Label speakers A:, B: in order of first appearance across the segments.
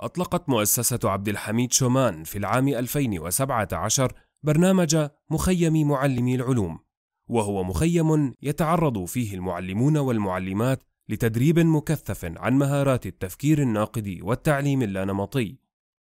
A: أطلقت مؤسسة عبد الحميد شومان في العام 2017 برنامج مخيم معلمي العلوم، وهو مخيم يتعرض فيه المعلمون والمعلمات لتدريب مكثف عن مهارات التفكير الناقدي والتعليم اللانمطي،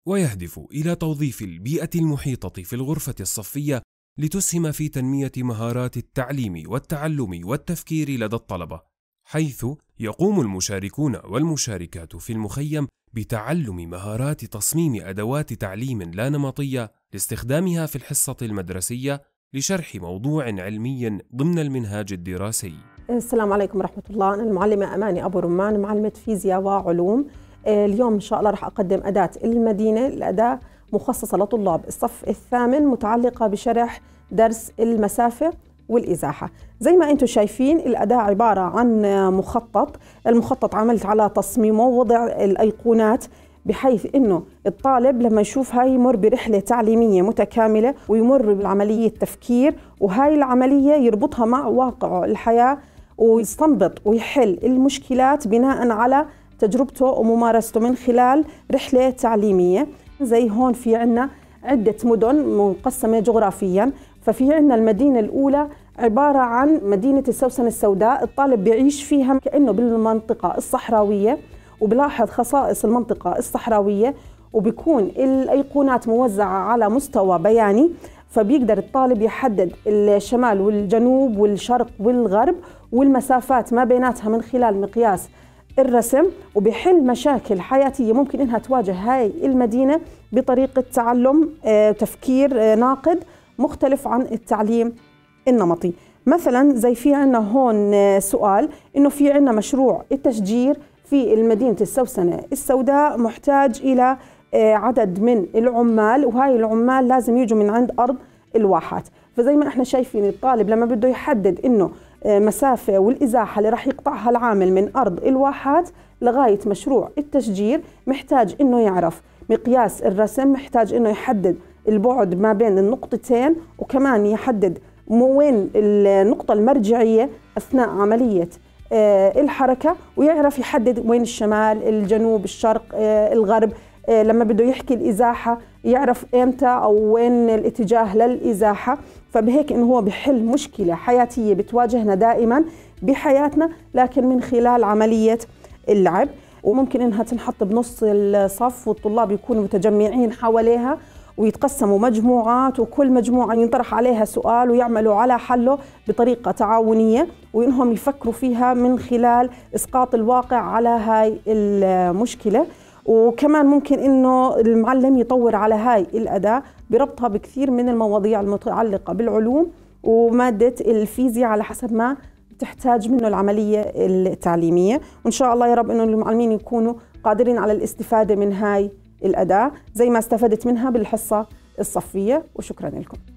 A: ويهدف إلى توظيف البيئة المحيطة في الغرفة الصفية لتسهم في تنمية مهارات التعليم والتعلم والتفكير لدى الطلبة، حيث يقوم المشاركون والمشاركات في المخيم بتعلم مهارات تصميم ادوات تعليم لا نمطيه لاستخدامها في الحصه المدرسيه لشرح موضوع علمي ضمن المنهاج الدراسي.
B: السلام عليكم ورحمه الله، انا المعلمه اماني ابو رمان معلمه فيزياء وعلوم. آه، اليوم ان شاء الله راح اقدم اداه المدينه، الاداه مخصصه لطلاب الصف الثامن متعلقه بشرح درس المسافه والإزاحة زي ما أنتم شايفين الأداة عبارة عن مخطط المخطط عملت على تصميمه ووضع الأيقونات بحيث انه الطالب لما يشوف هاي يمر برحله تعليميه متكامله ويمر بعمليه تفكير وهاي العمليه يربطها مع واقعه الحياه ويستنبط ويحل المشكلات بناء على تجربته وممارسته من خلال رحله تعليميه زي هون في عندنا عدة مدن مقسمة جغرافيا ففي عندنا المدينة الأولى عبارة عن مدينة السوسن السوداء الطالب بيعيش فيها كأنه بالمنطقة الصحراوية وبلاحظ خصائص المنطقة الصحراوية وبكون الأيقونات موزعة على مستوى بياني فبيقدر الطالب يحدد الشمال والجنوب والشرق والغرب والمسافات ما بيناتها من خلال مقياس الرسم وبحل مشاكل حياتية ممكن إنها تواجه هاي المدينة بطريقة تعلم آه، تفكير آه، ناقد مختلف عن التعليم النمطي مثلا زي في عندنا هون سؤال انه في عندنا مشروع التشجير في مدينه السوسنه السوداء محتاج الى آه، عدد من العمال وهاي العمال لازم يجوا من عند ارض الواحات فزي ما احنا شايفين الطالب لما بده يحدد انه آه، مسافة والإزاحة اللي راح يقطعها العامل من أرض الواحات لغاية مشروع التشجير محتاج إنه يعرف مقياس الرسم محتاج إنه يحدد البعد ما بين النقطتين وكمان يحدد مو وين النقطة المرجعية أثناء عملية آه، الحركة ويعرف يحدد وين الشمال الجنوب الشرق آه، الغرب آه، لما بده يحكي الإزاحة يعرف إمتى أو وين الاتجاه للإزاحة فبهيك إنه هو بحل مشكلة حياتية بتواجهنا دائما بحياتنا لكن من خلال عملية اللعب وممكن إنها تنحط بنص الصف والطلاب يكونوا متجمعين حواليها ويتقسموا مجموعات وكل مجموعة ينطرح عليها سؤال ويعملوا على حله بطريقة تعاونية وإنهم يفكروا فيها من خلال إسقاط الواقع على هاي المشكلة وكمان ممكن انه المعلم يطور على هاي الاداه بربطها بكثير من المواضيع المتعلقه بالعلوم وماده الفيزياء على حسب ما تحتاج منه العمليه التعليميه وان شاء الله يا رب انه المعلمين يكونوا قادرين على الاستفاده من هاي الأداء زي ما استفدت منها بالحصة الصفية وشكرا لكم